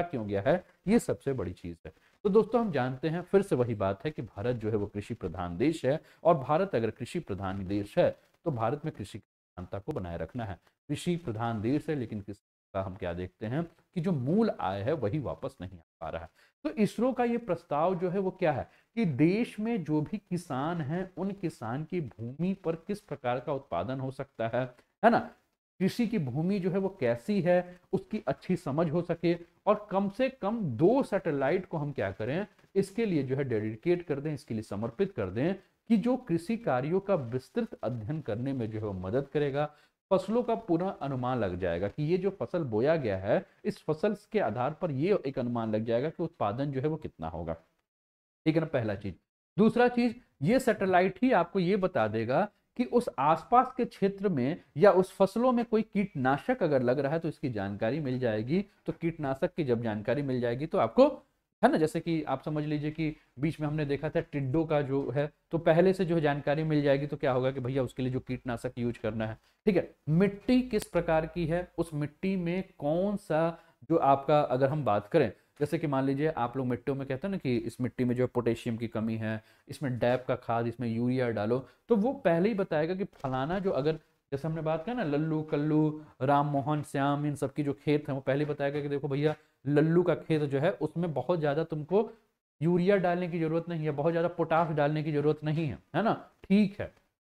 इकट्ठा क्यों गया है ये सबसे बड़ी चीज़ है तो दोस्तों हम जानते हैं फिर से वही बात है कि भारत जो है वो कृषि प्रधान देश है और भारत अगर कृषि प्रधान देश है तो भारत में कृषि प्रधानता को बनाए रखना है कृषि प्रधान देश है लेकिन किस का हम क्या देखते हैं कि जो मूल आय है वही वापस नहीं आ पा रहा है तो इसरो का ये प्रस्ताव जो है वो क्या है कि देश में जो भी किसान हैं उन किसान की भूमि पर किस प्रकार का उत्पादन हो सकता है है ना कृषि की भूमि जो है वो कैसी है उसकी अच्छी समझ हो सके और कम से कम दो सैटेलाइट को हम क्या करें इसके लिए जो है डेडिकेट कर दें इसके लिए समर्पित कर दें कि जो कृषि कार्यों का विस्तृत अध्ययन करने में जो है वो मदद करेगा फसलों का पूरा अनुमान लग जाएगा कि ये जो फसल बोया गया है इस फसल के आधार पर ये एक अनुमान लग जाएगा कि उत्पादन जो है वो कितना होगा ठीक है ना पहला चीज दूसरा चीज ये सैटेलाइट ही आपको ये बता देगा कि उस आसपास के क्षेत्र में या उस फसलों में कोई कीटनाशक अगर लग रहा है तो इसकी जानकारी मिल जाएगी तो कीटनाशक की जब जानकारी मिल जाएगी तो आपको है ना जैसे कि आप समझ लीजिए कि बीच में हमने देखा था टिड्डो का जो है तो पहले से जो जानकारी मिल जाएगी तो क्या होगा कि भैया उसके लिए जो कीटनाशक यूज करना है ठीक है मिट्टी किस प्रकार की है उस मिट्टी में कौन सा जो आपका अगर हम बात करें जैसे कि मान लीजिए आप लोग मिट्टियों में कहते हैं ना कि इस मिट्टी में जो है पोटेशियम की कमी है इसमें डैप का खाद इसमें यूरिया डालो तो वो पहले ही बताएगा कि फलाना जो अगर जैसे हमने बात किया ना लल्लू कल्लू राम मोहन श्याम इन सबकी जो खेत है वो पहले बताएगा कि देखो भैया लल्लू का खेत जो है उसमें बहुत ज़्यादा तुमको यूरिया डालने की जरूरत नहीं है बहुत ज़्यादा पोटास डालने की जरूरत नहीं है है ना ठीक है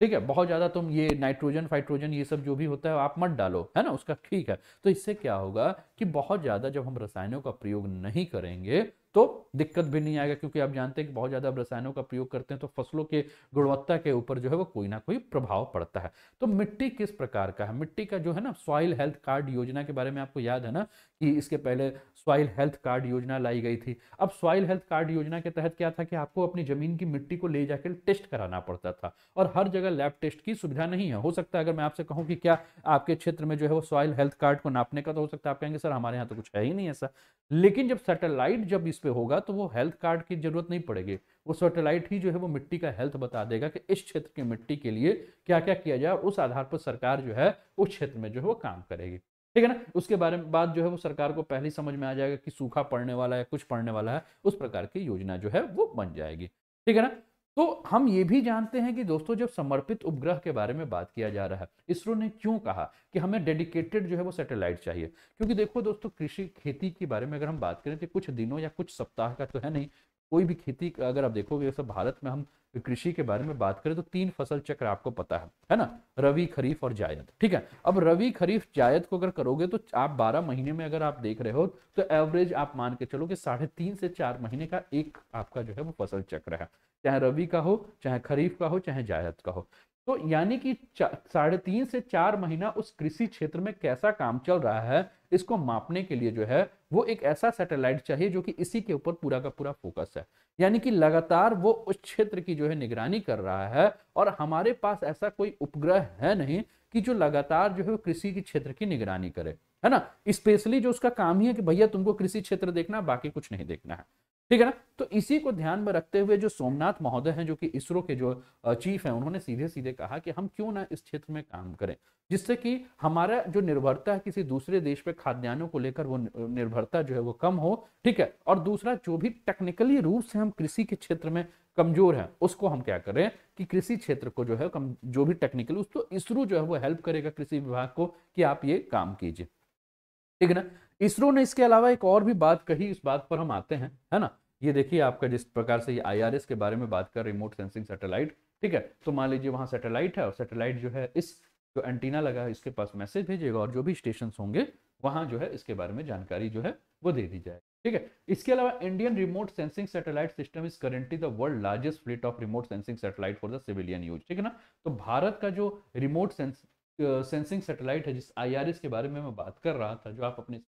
ठीक है बहुत ज़्यादा तुम ये नाइट्रोजन फाइट्रोजन ये सब जो भी होता है आप मत डालो है ना उसका ठीक है तो इससे क्या होगा कि बहुत ज़्यादा जब हम रसायनों का प्रयोग नहीं करेंगे तो दिक्कत भी नहीं आएगा क्योंकि आप जानते हैं कि बहुत ज़्यादा रसायनों का प्रयोग करते हैं तो फसलों के गुणवत्ता के ऊपर जो है वो कोई ना कोई प्रभाव पड़ता है तो मिट्टी किस प्रकार का है मिट्टी का जो है ना सॉइल हेल्थ कार्ड योजना के बारे में आपको याद है ना कि इसके पहले सॉइल हेल्थ कार्ड योजना लाई गई थी अब सॉइल हेल्थ कार्ड योजना के तहत क्या था कि आपको अपनी ज़मीन की मिट्टी को ले जाकर टेस्ट कराना पड़ता था और हर जगह लैब टेस्ट की सुविधा नहीं है हो सकता है अगर मैं आपसे कहूँ कि क्या आपके क्षेत्र में जो है वो सॉइल हेल्थ कार्ड को नापने का तो हो सकता है आप कहेंगे सर हमारे यहाँ तो कुछ है ही नहीं ऐसा लेकिन जब सैटेलाइट जब इस पे होगा तो वो हेल्थ कार्ड की जरूरत नहीं पड़ेगी वो सैटेलाइट ही जो है वो मिट्टी का हेल्थ बता देगा कि इस क्षेत्र की मिट्टी के लिए क्या क्या किया जाए उस आधार पर सरकार जो है उस क्षेत्र में जो है वो काम करेगी ठीक है ना उसके बारे में बाद जो है वो सरकार को पहले समझ में आ जाएगा कि सूखा पड़ने वाला है कुछ पड़ने वाला है उस प्रकार की योजना जो है वो बन जाएगी ठीक है ना तो हम ये भी जानते हैं कि दोस्तों जब समर्पित उपग्रह के बारे में बात किया जा रहा है इसरो ने क्यों कहा कि हमें डेडिकेटेड जो है वो सैटेलाइट चाहिए क्योंकि देखो दोस्तों कृषि खेती के बारे में अगर हम बात करें तो कुछ दिनों या कुछ सप्ताह का तो है नहीं कोई भी खेती अगर आप देखोगे सब भारत में हम कृषि के बारे में बात करें तो तीन फसल चक्र आपको पता है है ना रवि खरीफ और जायद ठीक है अब रवि खरीफ जायद को अगर करोगे तो आप 12 महीने में अगर आप देख रहे हो तो एवरेज आप मान के चलो कि साढ़े तीन से चार महीने का एक आपका जो है वो फसल चक्र है चाहे रवि का हो चाहे खरीफ का हो चाहे जायद का हो तो यानी कि साढ़े तीन से चार महीना उस कृषि क्षेत्र में कैसा काम चल रहा है इसको मापने के लिए जो है वो एक ऐसा सैटेलाइट चाहिए जो कि इसी के ऊपर पूरा का पूरा फोकस है यानी कि लगातार वो उस क्षेत्र की जो है निगरानी कर रहा है और हमारे पास ऐसा कोई उपग्रह है नहीं कि जो लगातार जो है कृषि के क्षेत्र की निगरानी करे है ना स्पेशली जो उसका काम ही है कि भैया तुमको कृषि क्षेत्र देखना बाकी कुछ नहीं देखना है ठीक है ना तो इसी को ध्यान में रखते हुए जो सोमनाथ महोदय हैं जो कि इसरो के जो चीफ हैं उन्होंने सीधे सीधे कहा कि हम क्यों ना इस क्षेत्र में काम करें जिससे कि हमारा जो निर्भरता है किसी दूसरे देश पे खाद्यान्नों को लेकर वो निर्भरता जो है वो कम हो ठीक है और दूसरा जो भी टेक्निकली रूप से हम कृषि के क्षेत्र में कमजोर है उसको हम क्या करें कि कृषि क्षेत्र को जो है कम जो भी टेक्निकली उसको इसरो जो है वो हेल्प करेगा कृषि विभाग को कि आप ये काम कीजिए ठीक है ना इसरो ने इसके अलावा एक और भी बात कही इस बात पर हम आते हैं है ना ये देखिए आपका जिस प्रकार से ये आईआरएस के बारे में बात कर रिमोट सेंसिंग सैटेलाइट ठीक है तो मान लीजिए वहां सैटेलाइट है और सैटेलाइट जो है इस जो एंटीना लगा है इसके पास मैसेज भेजेगा और जो भी स्टेशन होंगे वहां जो है इसके बारे में जानकारी जो है वो दे दी जाएगी ठीक है इसके अलावा Indian remote sensing satellite system is currently the world largest fleet of remote sensing satellite for the civilian use ठीक है ना तो भारत का जो रिमोट सेंसिंग सैटेलाइट है जिस आईआरएस के बारे में मैं बात कर रहा था जो आप अपने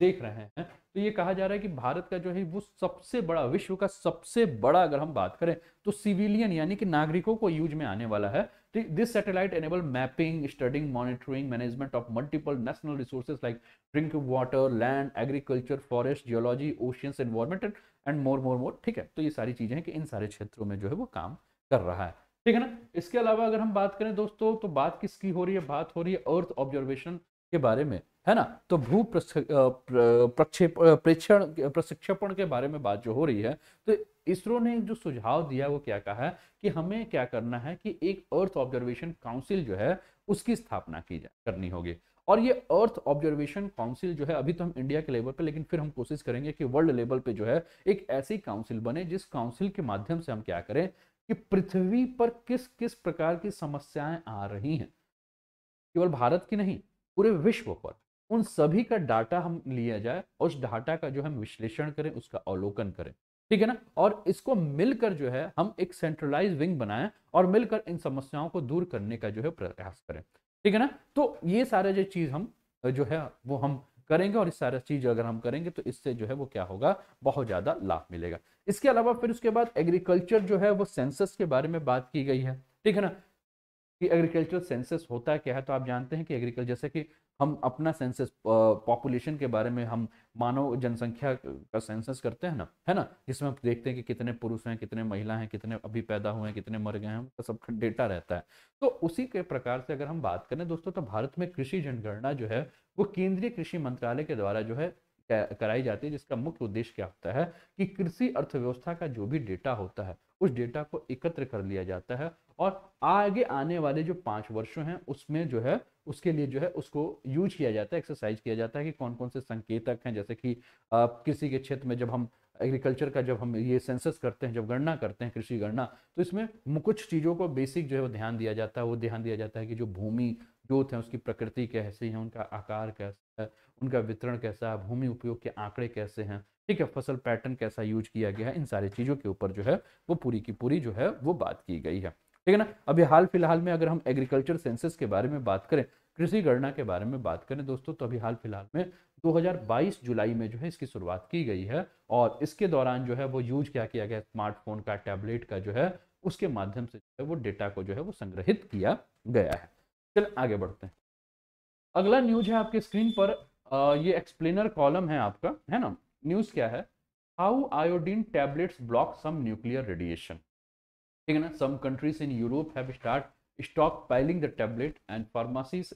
देख रहे हैं तो ये कहा जा रहा है कि भारत का जो है वो सबसे बड़ा विश्व का सबसे बड़ा अगर हम बात करें तो सिविलियन यानी कि नागरिकों को यूज में आने वाला है तो this satellite enable mapping studying monitoring management of multiple national resources like drink water land agriculture forest geology oceans environment and more more more ठीक है तो ये सारी चीजें हैं कि इन सारे क्षेत्रों में जो है वो काम कर रहा है ठीक है ना इसके अलावा अगर हम बात करें दोस्तों तो बात किसकी हो रही है बात हो रही है अर्थ ऑब्जर्वेशन के बारे में है ना तो भू प्रक्षेपण प्रेक्षण प्रशिक्षण के बारे में बात जो हो रही है तो इसरो ने जो सुझाव दिया वो क्या कहा है कि हमें क्या करना है कि एक अर्थ ऑब्जर्वेशन काउंसिल जो है उसकी स्थापना की जा करनी होगी और ये अर्थ ऑब्जर्वेशन काउंसिल जो है अभी तो हम इंडिया के लेवल पे लेकिन फिर हम कोशिश करेंगे कि वर्ल्ड लेवल पे जो है एक ऐसी काउंसिल बने जिस काउंसिल के माध्यम से हम क्या करें कि पृथ्वी पर किस किस प्रकार की समस्याएं आ रही हैं केवल भारत की नहीं पूरे विश्व पर उन सभी का डाटा हम लिया जाए और उस डाटा का जो हम विश्लेषण करें उसका अवलोकन करें ठीक है ना और इसको मिलकर जो है हम एक सेंट्रलाइज विंग बनाएं और मिलकर इन समस्याओं को दूर करने का जो है प्रयास करें ठीक है ना तो ये सारे जो चीज़ हम जो है वो हम करेंगे और इस सारा चीज अगर हम करेंगे तो इससे जो है वो क्या होगा बहुत ज्यादा लाभ मिलेगा इसके अलावा फिर उसके बाद एग्रीकल्चर जो है वो सेंसस के बारे में बात की गई है ठीक है ना कि एग्रीकल्चरल सेंसस होता क्या है तो आप जानते हैं कि एग्रीकल्चर जैसे कि हम अपना सेंसस पॉपुलेशन के बारे में हम मानव जनसंख्या का सेंसस करते हैं ना है ना जिसमें हम देखते हैं कि कितने पुरुष हैं कितने महिला हैं कितने अभी पैदा हुए हैं कितने मर गए हैं उनका सब डेटा रहता है तो उसी के प्रकार से अगर हम बात करें दोस्तों तो भारत में कृषि जनगणना जो है वो केंद्रीय कृषि मंत्रालय के द्वारा जो है कराई जाती है जिसका मुख्य उद्देश्य क्या होता है कि कृषि अर्थव्यवस्था का जो भी डेटा होता है उस डेटा को एकत्र कर लिया जाता है और आगे आने वाले जो पाँच वर्षों हैं उसमें जो है उसके लिए जो है उसको यूज किया जाता है एक्सरसाइज किया जाता है कि कौन कौन से संकेतक हैं जैसे कि आ, किसी के क्षेत्र में जब हम एग्रीकल्चर का जब हम ये सेंसस करते हैं जब गणना करते हैं कृषि गणना तो इसमें कुछ चीज़ों को बेसिक जो है वो ध्यान दिया जाता है वो ध्यान दिया जाता है कि जो भूमि जोत है उसकी प्रकृति कैसी है उनका आकार कैसा है उनका वितरण कैसा है भूमि उपयोग के आंकड़े कैसे हैं ठीक है फसल पैटर्न कैसा यूज किया गया है इन सारी चीज़ों के ऊपर जो है वो पूरी की पूरी जो है वो बात की गई है ठीक है ना अभी हाल फिलहाल में अगर हम एग्रीकल्चर सेंसस के बारे में बात करें कृषि गणना के बारे में बात करें दोस्तों तो अभी हाल फिलहाल में 2022 जुलाई में जो है इसकी शुरुआत की गई है और इसके दौरान जो है वो यूज क्या किया गया स्मार्टफोन का टैबलेट का जो है उसके माध्यम से जो है वो डेटा को जो है वो संग्रहित किया गया है चल आगे बढ़ते हैं अगला न्यूज है आपके स्क्रीन पर ये एक्सप्लेनर कॉलम है आपका है ना न्यूज क्या है how iodine tablets block some nuclear radiation ठीक है ना some countries in Europe have start stockpiling the tablet and pharmacies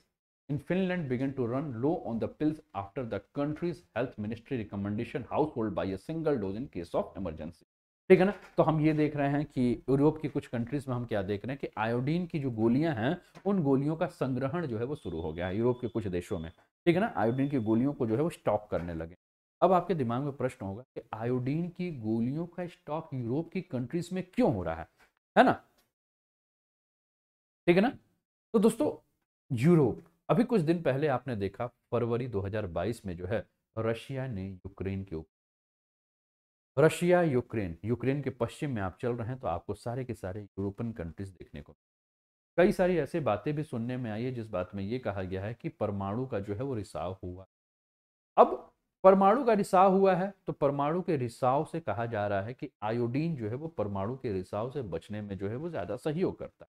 Finland began to run low on the pills after the country's health ministry recommendation household buy a single dose in case of emergency ठीक है ना तो हम ये देख रहे हैं कि यूरोप की कुछ कंट्रीज में हम क्या देख रहे हैं कि आयोडीन की जो गोलियां हैं उन गोलियों का संग्रहण जो है वो शुरू हो गया है यूरोप के कुछ देशों में ठीक है ना आयोडीन की गोलियों को जो है वो स्टॉक करने लगे अब आपके दिमाग में प्रश्न होगा कि आयोडीन की गोलियों का स्टॉक यूरोप की कंट्रीज में क्यों हो रहा है है ना ठीक है ना तो दोस्तों यूरोप अभी कुछ दिन पहले आपने देखा फरवरी 2022 में जो है रशिया ने यूक्रेन के ऊपर रशिया यूक्रेन यूक्रेन के पश्चिम में आप चल रहे हैं तो आपको सारे के सारे यूरोपियन कंट्रीज देखने को कई सारी ऐसे बातें भी सुनने में आई है जिस बात में ये कहा गया है कि परमाणु का जो है वो रिसाव हुआ अब परमाणु का रिसाव हुआ है तो परमाणु के रिसाव से कहा जा रहा है कि आयोडीन जो है वो परमाणु के रिसाव से बचने में जो है वो ज़्यादा सहयोग करता है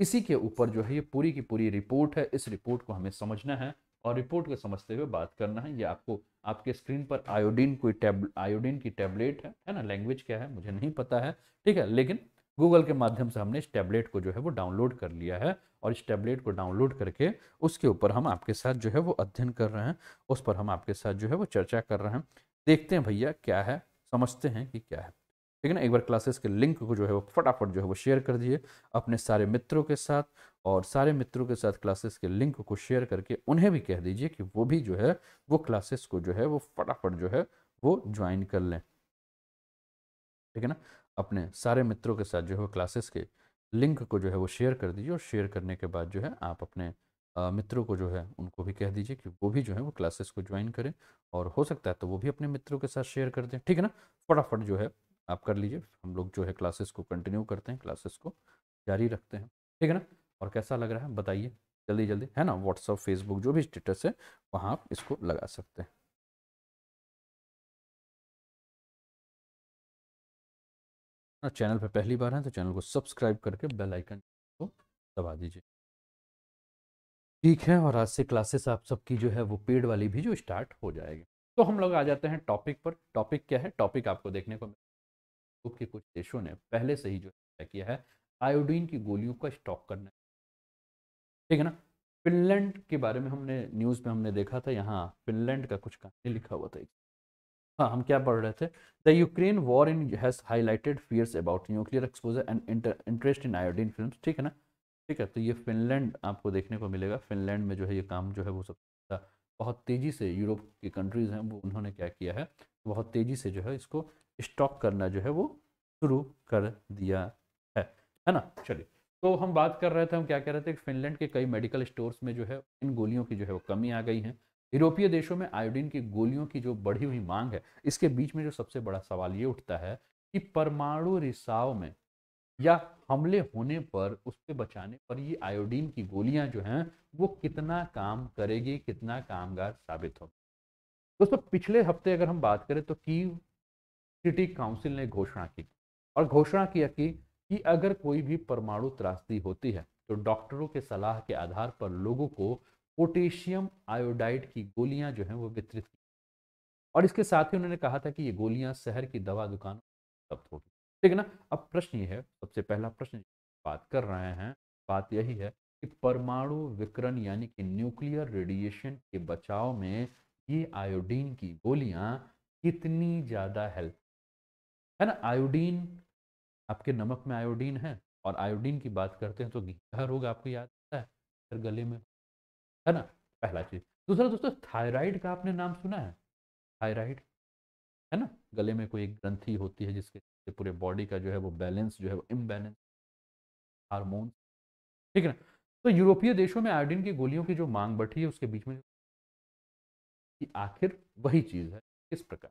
इसी के ऊपर जो है ये पूरी की पूरी रिपोर्ट है इस रिपोर्ट को हमें समझना है और रिपोर्ट को समझते हुए बात करना है ये आपको आपके स्क्रीन पर आयोडीन कोई टैब आयोडीन की टैबलेट है है ना लैंग्वेज क्या है मुझे नहीं पता है ठीक है लेकिन गूगल के माध्यम से हमने इस टैबलेट को जो है वो डाउनलोड कर लिया है और इस टैबलेट को डाउनलोड करके उसके ऊपर हम आपके साथ जो है वो अध्ययन कर रहे हैं उस पर हम आपके साथ जो है वो चर्चा कर रहे हैं देखते हैं भैया क्या है समझते हैं कि क्या है ठीक है ना एक बार क्लासेस के लिंक को जो है वो फटाफट जो है वो शेयर कर दिए अपने सारे मित्रों के साथ और सारे मित्रों के साथ क्लासेस के लिंक को शेयर करके उन्हें भी कह दीजिए कि वो भी जो है वो क्लासेस को जो है वो फटाफट जो है वो ज्वाइन कर लें ठीक है ना अपने सारे मित्रों के साथ जो है क्लासेस के लिंक को जो है वो शेयर कर दीजिए और शेयर करने के बाद जो है आप अपने मित्रों को जो है उनको भी कह दीजिए कि वो भी जो है वो क्लासेस को ज्वाइन करें और हो सकता है तो वो भी अपने मित्रों के साथ शेयर कर दें ठीक है ना फटाफट जो है आप कर लीजिए हम लोग जो है क्लासेस को कंटिन्यू करते हैं क्लासेस को जारी रखते हैं ठीक है ना और कैसा लग रहा है बताइए जल्दी जल्दी है ना व्हाट्सअप फेसबुक जो भी स्टेटस है वहाँ आप इसको लगा सकते हैं हाँ, चैनल पर पहली बार हैं तो चैनल को सब्सक्राइब करके बेल आइकन को दबा दीजिए ठीक है और आज से क्लासेस आप सबकी जो है वो पेड वाली भी जो स्टार्ट हो जाएगी तो हम लोग आ जाते हैं टॉपिक पर टॉपिक क्या है टॉपिक आपको देखने को यूरोप के कुछ देशों ने पहले से ही जो किया है आयोडीन की गोलियों का स्टॉक करना ठीक है ना फिनलैंड के बारे में हमने न्यूज़ में हमने देखा था यहाँ फिनलैंड का कुछ कहानी लिखा हुआ था हाँ हम क्या पढ़ रहे थे the Ukraine war in has highlighted fears about nuclear exposure and interest in iodine film ठीक है ना ठीक है तो ये फिनलैंड आपको देखने को मिलेगा फिनलैंड में जो है ये काम जो है वो सब बहुत तेज़ी से यूरोप की कंट्रीज़ हैं वो उन्होंने क्या किया है बहुत तेज़ी से जो है इसको स्टॉक करना जो है वो शुरू कर दिया है है ना चलिए तो हम बात कर रहे थे हम क्या कह रहे थे फिनलैंड के कई मेडिकल स्टोर्स में जो है इन गोलियों की जो है वो कमी आ गई है यूरोपीय देशों में आयोडीन की गोलियों की जो बढ़ी हुई मांग है इसके बीच में जो सबसे बड़ा सवाल ये उठता है कि परमाणु रिसाव में या हमले होने पर उससे बचाने पर ये आयोडीन की गोलियां जो हैं वो कितना काम करेगी कितना कामगार साबित हो दोस्तों पिछले हफ्ते अगर हम बात करें तो की सिटी काउंसिल ने घोषणा की और घोषणा किया कि, कि अगर कोई भी परमाणु त्रासदी होती है तो डॉक्टरों के सलाह के आधार पर लोगों को पोटेशियम आयोडाइड की गोलियां जो हैं वो वितरित की और इसके साथ ही उन्होंने कहा था कि ये गोलियां शहर की दवा दुकानों उपलब्ध होगी ठीक है ना अब प्रश्न ये है सबसे पहला प्रश्न बात कर रहे हैं बात यही है कि परमाणु विकरण यानी कि न्यूक्लियर रेडिएशन के बचाव में ये आयोडीन की गोलियां कितनी ज़्यादा हेल्प है ना आयोडीन आपके नमक में आयोडीन है और आयोडीन की बात करते हैं तो गीता रोग आपको याद आता है गले में है ना पहला चीज दूसरा दोस्तों थायराइड का आपने नाम सुना है थायराइड है ना गले में कोई एक ग्रंथी होती है जिसके पूरे बॉडी का जो है वो बैलेंस जो है वो इम्बैलेंस हारमोन ठीक है ना तो यूरोपीय देशों में आयोडीन की गोलियों की जो मांग बढ़ी है उसके बीच में कि आखिर वही चीज़ है किस प्रकार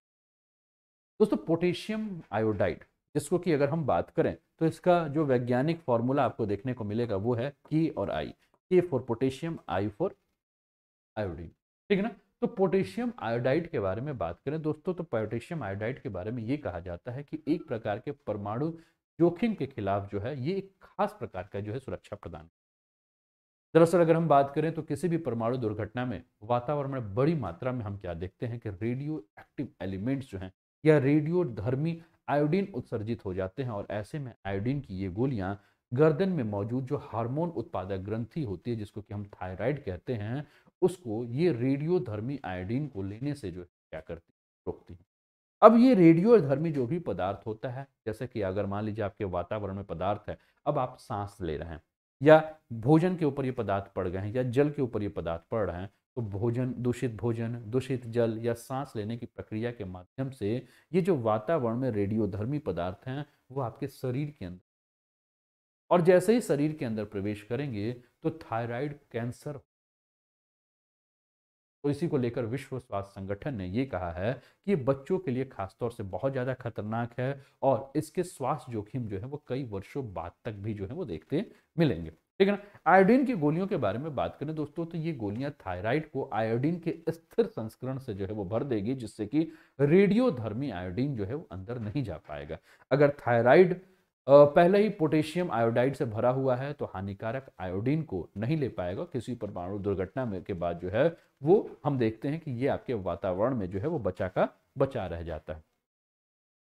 दोस्तों पोटेशियम आयोडाइड जिसको कि अगर हम बात करें तो इसका जो वैज्ञानिक फॉर्मूला आपको देखने को मिलेगा वो है की और I K for potassium I for iodine ठीक है ना तो पोटेशियम आयोडाइड के बारे में बात करें दोस्तों तो पोटेशियम आयोडाइड के बारे में ये कहा जाता है कि एक प्रकार के परमाणु जोखिम के खिलाफ जो है ये एक खास प्रकार का जो है सुरक्षा प्रदान दरअसल अगर हम बात करें तो किसी भी परमाणु दुर्घटना में वातावरण में बड़ी मात्रा में हम क्या देखते हैं कि रेडियो एक्टिव एलिमेंट्स जो हैं या रेडियो धर्मी आयोडीन उत्सर्जित हो जाते हैं और ऐसे में आयोडीन की ये गोलियां गर्दन में मौजूद जो हार्मोन उत्पादक ग्रंथि होती है जिसको कि हम थायराइड कहते हैं उसको ये रेडियोधर्मी आयोडीन को लेने से जो है क्या करती रोकती है अब ये रेडियोधर्मी जो भी पदार्थ होता है जैसे कि अगर मान लीजिए आपके वातावरण में पदार्थ है अब आप सांस ले रहे हैं या भोजन के ऊपर ये पदार्थ पड़ गए हैं या जल के ऊपर ये पदार्थ पड़ रहे हैं तो भोजन दूषित भोजन दूषित जल या सांस लेने की प्रक्रिया के माध्यम से ये जो वातावरण में रेडियोधर्मी पदार्थ हैं वो आपके शरीर के अंदर और जैसे ही शरीर के अंदर प्रवेश करेंगे तो थायराइड कैंसर तो इसी को लेकर विश्व स्वास्थ्य संगठन ने यह कहा है कि बच्चों के लिए खासतौर से बहुत ज़्यादा खतरनाक है और इसके स्वास्थ्य जोखिम जो है वो कई वर्षों बाद तक भी जो है वो देखते मिलेंगे ठीक है ना आयोडीन की गोलियों के बारे में बात करें दोस्तों तो ये गोलियां थायराइड को आयोडीन के स्थिर संस्करण से जो है वो भर देगी जिससे कि रेडियोधर्मी आयोडीन जो है वो अंदर नहीं जा पाएगा अगर थायराइड पहले ही पोटेशियम आयोडाइड से भरा हुआ है तो हानिकारक आयोडीन को नहीं ले पाएगा किसी परमाणु दुर्घटना में के बाद जो है वो हम देखते हैं कि ये आपके वातावरण में जो है वो बचा का बचा रह जाता है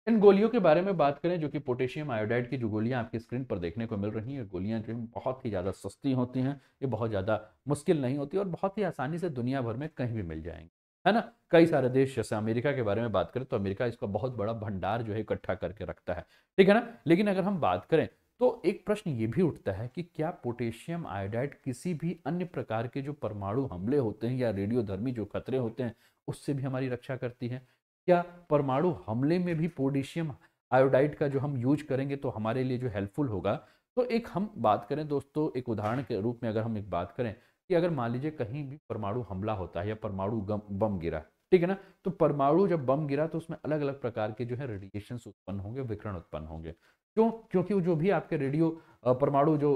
इन गोलियों के बारे में बात करें जो कि पोटेशियम आयोडाइड की जो गोलियां आपकी स्क्रीन पर देखने को मिल रही हैं गोलियां जो बहुत ही ज़्यादा सस्ती होती हैं ये बहुत ज़्यादा मुश्किल नहीं होती और बहुत ही आसानी से दुनिया भर में कहीं भी मिल जाएंगी है ना कई सारे देश जैसे अमेरिका के बारे में बात करें तो अमेरिका इसका बहुत बड़ा भंडार जो है इकट्ठा करके रखता है ठीक है ना लेकिन अगर हम बात करें तो एक प्रश्न ये भी उठता है कि क्या पोटेशियम आयोडाइड किसी भी अन्य प्रकार के जो परमाणु हमले होते हैं या रेडियोधर्मी जो खतरे होते हैं उससे भी हमारी रक्षा करती है क्या परमाणु हमले में भी पोटेशियम आयोडाइड का जो हम यूज करेंगे तो हमारे लिए जो हेल्पफुल होगा तो एक हम बात करें दोस्तों एक उदाहरण के रूप में अगर हम एक बात करें कि अगर मान लीजिए कहीं भी परमाणु हमला होता है या परमाणु बम गिरा ठीक है ना तो परमाणु जब बम गिरा तो उसमें अलग अलग प्रकार के जो है रेडिएशन उत्पन्न होंगे विकरण उत्पन्न होंगे क्यों क्योंकि जो भी आपके रेडियो परमाणु जो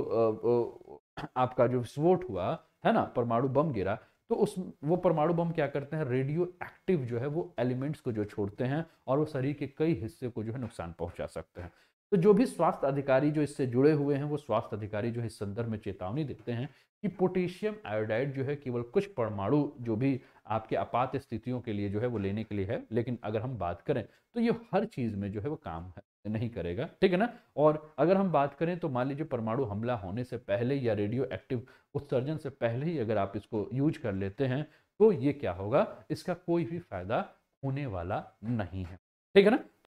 आपका जो विस्फोट हुआ है ना परमाणु बम गिरा तो उस वो परमाणु बम क्या करते हैं रेडियो एक्टिव जो है वो एलिमेंट्स को जो छोड़ते हैं और वो शरीर के कई हिस्से को जो है नुकसान पहुंचा सकते हैं तो जो भी स्वास्थ्य अधिकारी जो इससे जुड़े हुए हैं वो स्वास्थ्य अधिकारी जो है इस संदर्भ में चेतावनी देते हैं कि पोटेशियम आयोडाइड जो है केवल कुछ परमाणु जो भी आपके आपात स्थितियों के लिए जो है वो लेने के लिए है लेकिन अगर हम बात करें तो ये हर चीज़ में जो है वो काम है नहीं करेगा ठीक है ना और अगर हम बात करें तो मान लीजिए परमाणु हमला होने से पहले या रेडियो एक्टिव उत्सर्जन से पहले ही अगर आप इसको यूज कर लेते हैं तो ये क्या होगा इसका कोई भी फायदा होने वाला नहीं है ठीक है ना